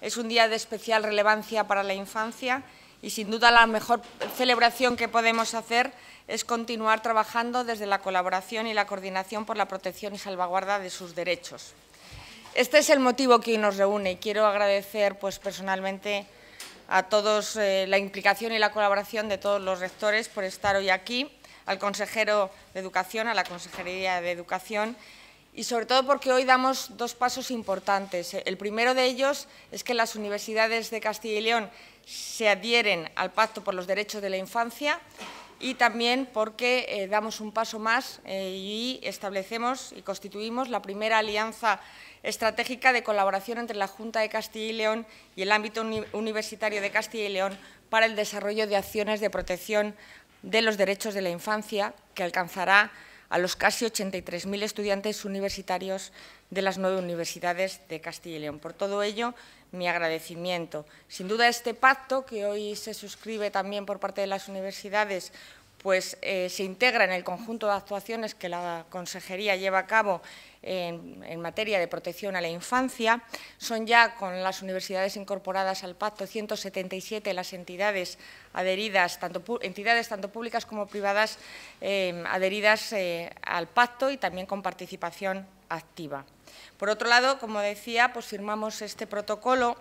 es un día de especial relevancia para la infancia y sin duda la mejor celebración que podemos hacer es continuar trabajando desde la colaboración y la coordinación por la protección y salvaguarda de sus derechos. Este es el motivo que hoy nos reúne y quiero agradecer pues, personalmente a todos eh, la implicación y la colaboración de todos los rectores por estar hoy aquí, al consejero de Educación, a la Consejería de Educación y sobre todo porque hoy damos dos pasos importantes. El primero de ellos es que las universidades de Castilla y León se adhieren al Pacto por los Derechos de la Infancia y también porque eh, damos un paso más eh, y establecemos y constituimos la primera alianza estratégica de colaboración entre la Junta de Castilla y León y el ámbito universitario de Castilla y León para el desarrollo de acciones de protección de los derechos de la infancia que alcanzará a los casi 83.000 estudiantes universitarios de las nueve universidades de Castilla y León. Por todo ello, mi agradecimiento. Sin duda, este pacto, que hoy se suscribe también por parte de las universidades pues eh, se integra en el conjunto de actuaciones que la consejería lleva a cabo en, materia de protección a la infancia. Son ya, con las universidades incorporadas al pacto, 177 las entidades adheridas, tanto, entidades tanto públicas como privadas em, adheridas eh, al pacto y también con participación activa. Por otro lado, como decía, pues firmamos este protocolo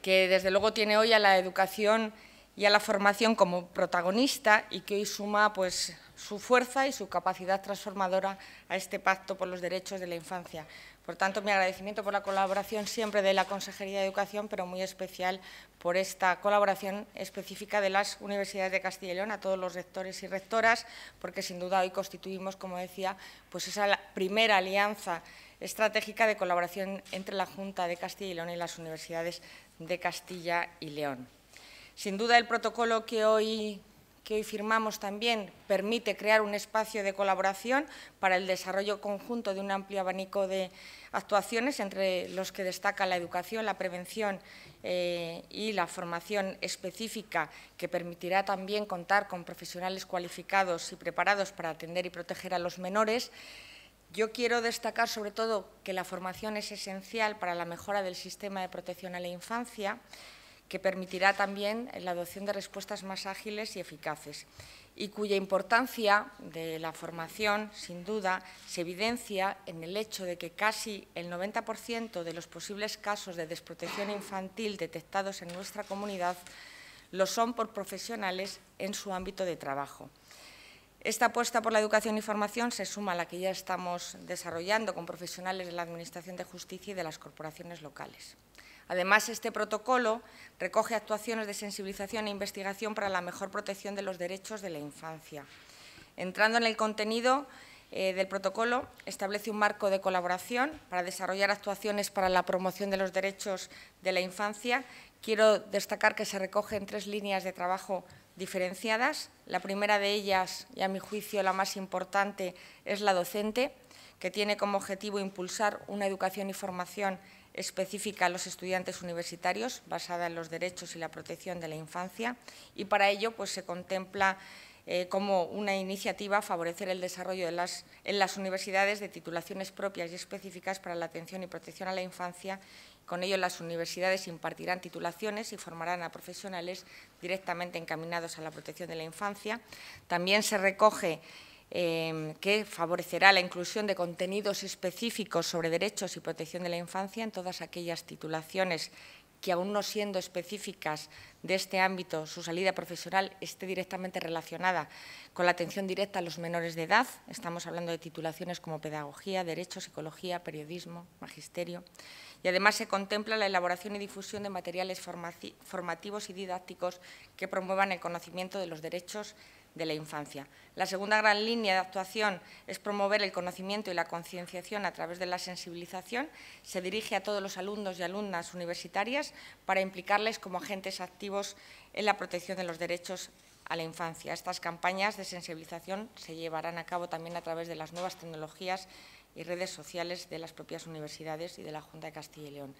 que desde luego tiene hoy a la educación y a la formación como protagonista y que hoy suma pues, su fuerza y su capacidad transformadora a este pacto por los derechos de la infancia. Por tanto, mi agradecimiento por la colaboración siempre de la Consejería de Educación, pero muy especial por esta colaboración específica de las universidades de Castilla y León, a todos los rectores y rectoras, porque sin duda hoy constituimos, como decía, pues esa primera alianza estratégica de colaboración entre la Junta de Castilla y León y las universidades de Castilla y León. Sin duda, el protocolo que hoy, que firmamos también permite crear un espacio de colaboración para el desarrollo conjunto de un amplio abanico de actuaciones, entre los que destaca la educación, la prevención eh, y la formación específica, que permitirá también contar con profesionales cualificados y preparados para atender y proteger a los menores. Yo quiero destacar sobre todo que la formación es esencial para la mejora del sistema de protección a la infancia, que permitirá también la adopción de respuestas más ágiles y eficaces y cuya importancia de la formación, sin duda, se evidencia en el hecho de que casi el 90% de los posibles casos de desprotección infantil detectados en nuestra comunidad lo son por profesionales en su ámbito de trabajo. Esta apuesta por la educación y formación se suma a la que ya estamos desarrollando con profesionales de la Administración de Justicia y de las corporaciones locales. Además, este protocolo recoge actuaciones de sensibilización e investigación para la mejor protección de los derechos de la infancia. Entrando en el contenido eh, del protocolo, establece un marco de colaboración para desarrollar actuaciones para la promoción de los derechos de la infancia. Quiero destacar que se recogen tres líneas de trabajo diferenciadas. La primera de ellas, y a mi juicio la más importante, es la docente, que tiene como objetivo impulsar una educación y formación específica a los estudiantes universitarios, basada en los derechos y la protección de la infancia, y para ello pues, se contempla eh, como una iniciativa favorecer el desarrollo de las, en las universidades de titulaciones propias y específicas para la atención y protección a la infancia. Con ello, las universidades impartirán titulaciones y formarán a profesionales directamente encaminados a la protección de la infancia. También se recoge Em, que favorecerá la inclusión de contenidos específicos sobre derechos y protección de la infancia en todas aquellas titulaciones que aún no siendo específicas de este ámbito, su salida profesional esté directamente relacionada con la atención directa a los menores de edad. Estamos hablando de titulaciones como pedagogía, derecho, psicología, periodismo, magisterio. Y además se contempla la elaboración y difusión de materiales formativos y didácticos que promuevan el conocimiento de los derechos de la infancia. La segunda gran línea de actuación es promover el conocimiento y la concienciación a través de la sensibilización. Se dirige a todos los alumnos y alumnas universitarias para implicarles como agentes activos en la protección de los derechos a la infancia. Estas campañas de sensibilización se llevarán a cabo también a través de las nuevas tecnologías y redes sociales de las propias universidades y de la Junta de Castilla y León.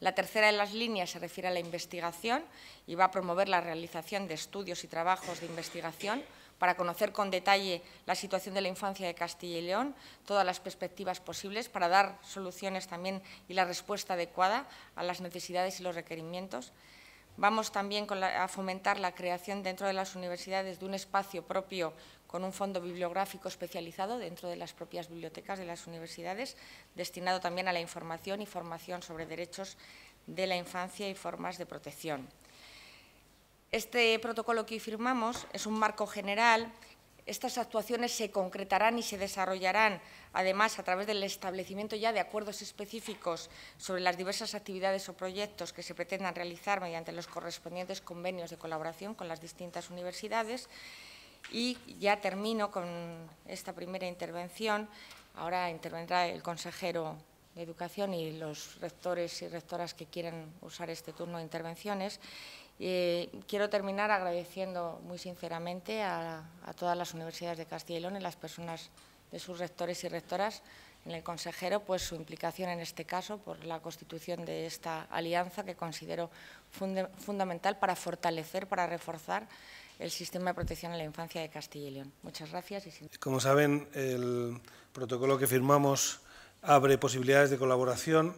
La tercera de las líneas se refiere a la investigación y va a promover la realización de estudios y trabajos de investigación para conocer con detalle la situación de la infancia de Castilla y León, todas las perspectivas posibles para dar soluciones también y la respuesta adecuada a las necesidades y los requerimientos. Vamos también a fomentar la creación dentro de las universidades de un espacio propio con un fondo bibliográfico especializado dentro de las propias bibliotecas de las universidades, destinado también a la información y formación sobre derechos de la infancia y formas de protección. Este protocolo que firmamos es un marco general. Estas actuaciones se concretarán y se desarrollarán, además, a través del establecimiento ya de acuerdos específicos sobre las diversas actividades o proyectos que se pretendan realizar mediante los correspondientes convenios de colaboración con las distintas universidades y ya termino con esta primera intervención. Ahora intervendrá el consejero de Educación y los rectores y rectoras que quieran usar este turno de intervenciones. Eh, quiero terminar agradeciendo muy sinceramente a, todas las universidades de Castilla y León y las personas de sus rectores y rectoras, en el consejero, pues su implicación en este caso por la constitución de esta alianza que considero fundamental para fortalecer, para reforzar el Sistema de Protección a la Infancia de Castilla y León. Muchas gracias. Como saben, el protocolo que firmamos abre posibilidades de colaboración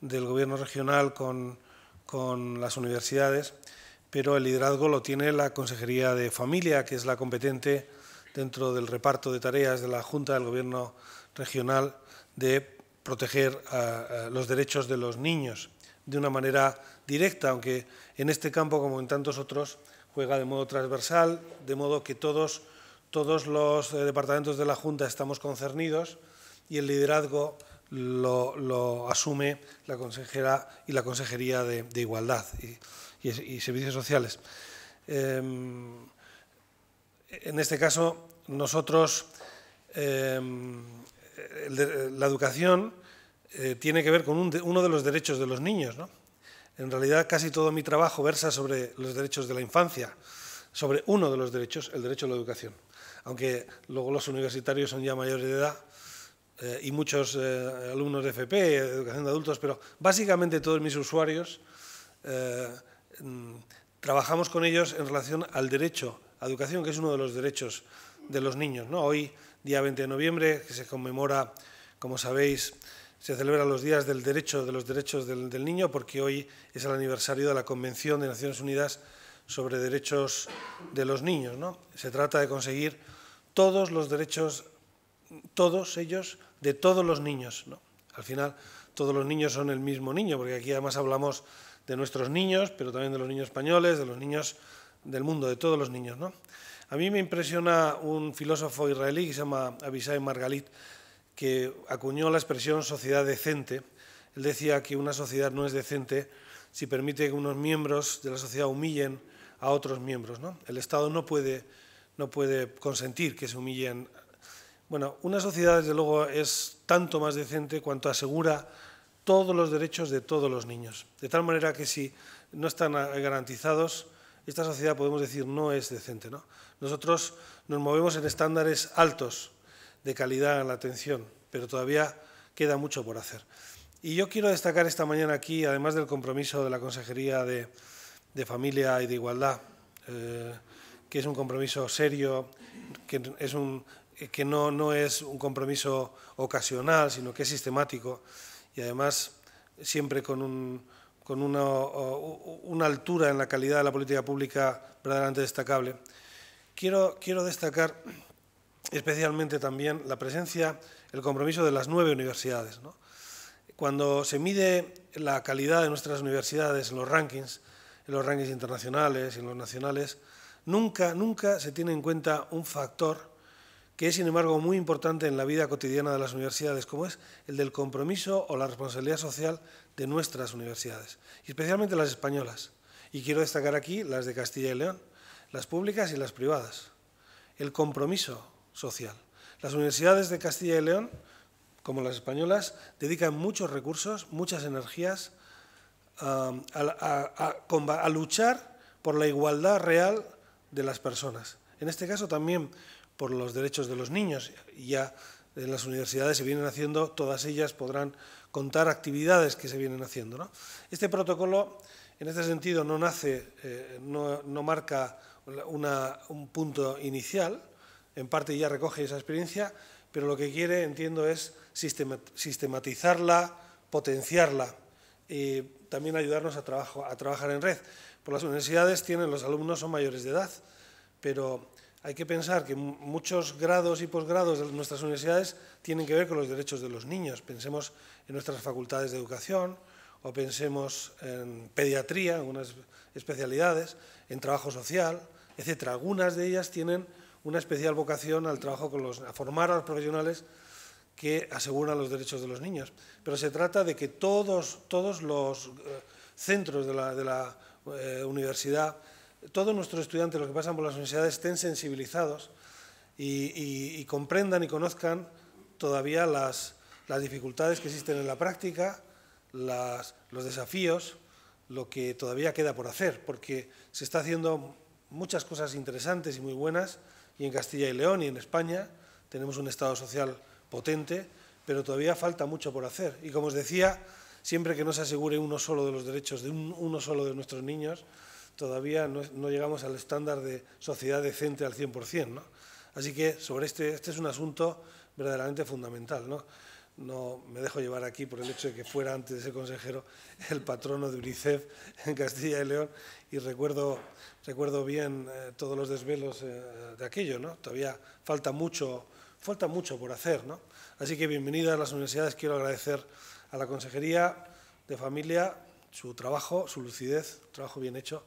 del Gobierno regional con, las universidades, pero el liderazgo lo tiene la Consejería de Familia, que es la competente dentro del reparto de tareas de la Junta del Gobierno regional de proteger los derechos de los niños de una manera directa, aunque en este campo, como en tantos otros, juega de modo transversal, de modo que todos, todos los eh, departamentos de la Junta estamos concernidos y el liderazgo lo, asume la consejera y la Consejería de, Igualdad y, Servicios Sociales. Em, en este caso, nosotros, em, la educación eh, tiene que ver con uno de los derechos de los niños, ¿no? En realidad casi todo mi trabajo versa sobre los derechos de la infancia, sobre uno de los derechos, el derecho a la educación. Aunque luego los universitarios son ya mayores de edad eh, y muchos eh, alumnos de FP, de educación de adultos, pero básicamente todos mis usuarios eh, mm, trabajamos con ellos en relación al derecho a educación, que es uno de los derechos de los niños. ¿no? Hoy, día 20 de noviembre, que se conmemora, como sabéis, se celebran los días del derecho, de los derechos del, niño, porque hoy es el aniversario de la Convención de Naciones Unidas sobre Derechos de los Niños. ¿no? Se trata de conseguir todos los derechos, todos ellos, de todos los niños. ¿no? Al final, todos los niños son el mismo niño, porque aquí además hablamos de nuestros niños, pero también de los niños españoles, de los niños del mundo, de todos los niños. A mí me impresiona un filósofo israelí que se llama Abisai Margalit, que acuñó la expresión sociedad decente. Él decía que una sociedad no es decente si permite que unos miembros de la sociedad humillen a otros miembros. El Estado no puede, no puede consentir que se humillen. Bueno, una sociedad, desde luego, es tanto más decente cuanto asegura todos los derechos de todos los niños. De tal manera que si no están garantizados, esta sociedad, podemos decir, no es decente. Nosotros nos movemos en estándares altos de calidad en la atención, pero todavía queda mucho por hacer. Y yo quiero destacar esta mañana aquí, además del compromiso de la Consejería de, Familia y de Igualdad, eh, que es un compromiso serio, que, es un, que no, no es un compromiso ocasional, sino que es sistemático y además siempre con, con una, altura en la calidad de la política pública verdaderamente destacable. Quiero, quiero destacar especialmente también la presencia, el compromiso de las nueve universidades. Cuando se mide la calidad de nuestras universidades en los rankings, en los rankings internacionales y en los nacionales, nunca, nunca se tiene en cuenta un factor que es, sin embargo, muy importante en la vida cotidiana de las universidades, como es el del compromiso o la responsabilidad social de nuestras universidades, especialmente las españolas. Y quiero destacar aquí las de Castilla y León, las públicas y las privadas. El compromiso social. Las universidades de Castilla y León, como las españolas, dedican muchos recursos, muchas energías um, a, luchar por la igualdad real de las personas. En este caso también por los derechos de los niños. Ya en las universidades se vienen haciendo, todas ellas podrán contar actividades que se vienen haciendo. Este protocolo, en este sentido, no nace, eh, no, marca un punto inicial, en parte ya recoge esa experiencia, pero lo que quiere, entiendo, es sistematizarla, potenciarla y también ayudarnos a, trabajar en red. Por las universidades tienen, los alumnos son mayores de edad, pero hay que pensar que muchos grados y posgrados de nuestras universidades tienen que ver con los derechos de los niños. Pensemos en nuestras facultades de educación o pensemos en pediatría, en algunas especialidades, en trabajo social, etc. Algunas de ellas tienen una especial vocación al trabajo con los, a formar a los profesionales que aseguran los derechos de los niños. Pero se trata de que todos, todos los eh, centros de la, de la eh, universidad, todos nuestros estudiantes, los que pasan por las universidades, estén sensibilizados y, y comprendan y conozcan todavía las, las, dificultades que existen en la práctica, las, los desafíos, lo que todavía queda por hacer, porque se está haciendo muchas cosas interesantes y muy buenas, y en Castilla y León y en España tenemos un Estado social potente, pero todavía falta mucho por hacer. Y como os decía, siempre que no se asegure uno solo de los derechos de uno solo de nuestros niños, todavía no, llegamos al estándar de sociedad decente al 100%. Así que sobre este, este es un asunto verdaderamente fundamental. ¿no? no me dejo llevar aquí por el hecho de que fuera antes de consejero el patrono de UNICEF en Castilla y León y recuerdo, bien eh, todos los desvelos eh, de aquello, ¿no? Todavía falta mucho, falta mucho por hacer, ¿no? Así que bienvenidas a las universidades, quiero agradecer a la Consejería de Familia su trabajo, su lucidez, trabajo bien hecho,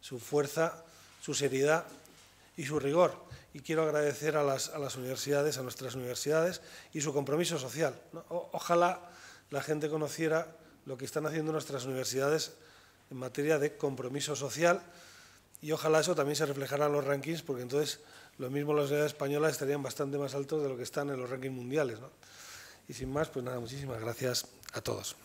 su fuerza, su seriedad y su rigor y quiero agradecer a las, universidades, a nuestras universidades y su compromiso social. ojalá la gente conociera lo que están haciendo nuestras universidades en materia de compromiso social y ojalá eso también se reflejara en los rankings, porque entonces lo mismo las universidades españolas estarían bastante más altos de lo que están en los rankings mundiales. Y sin más, pues nada, muchísimas gracias a todos.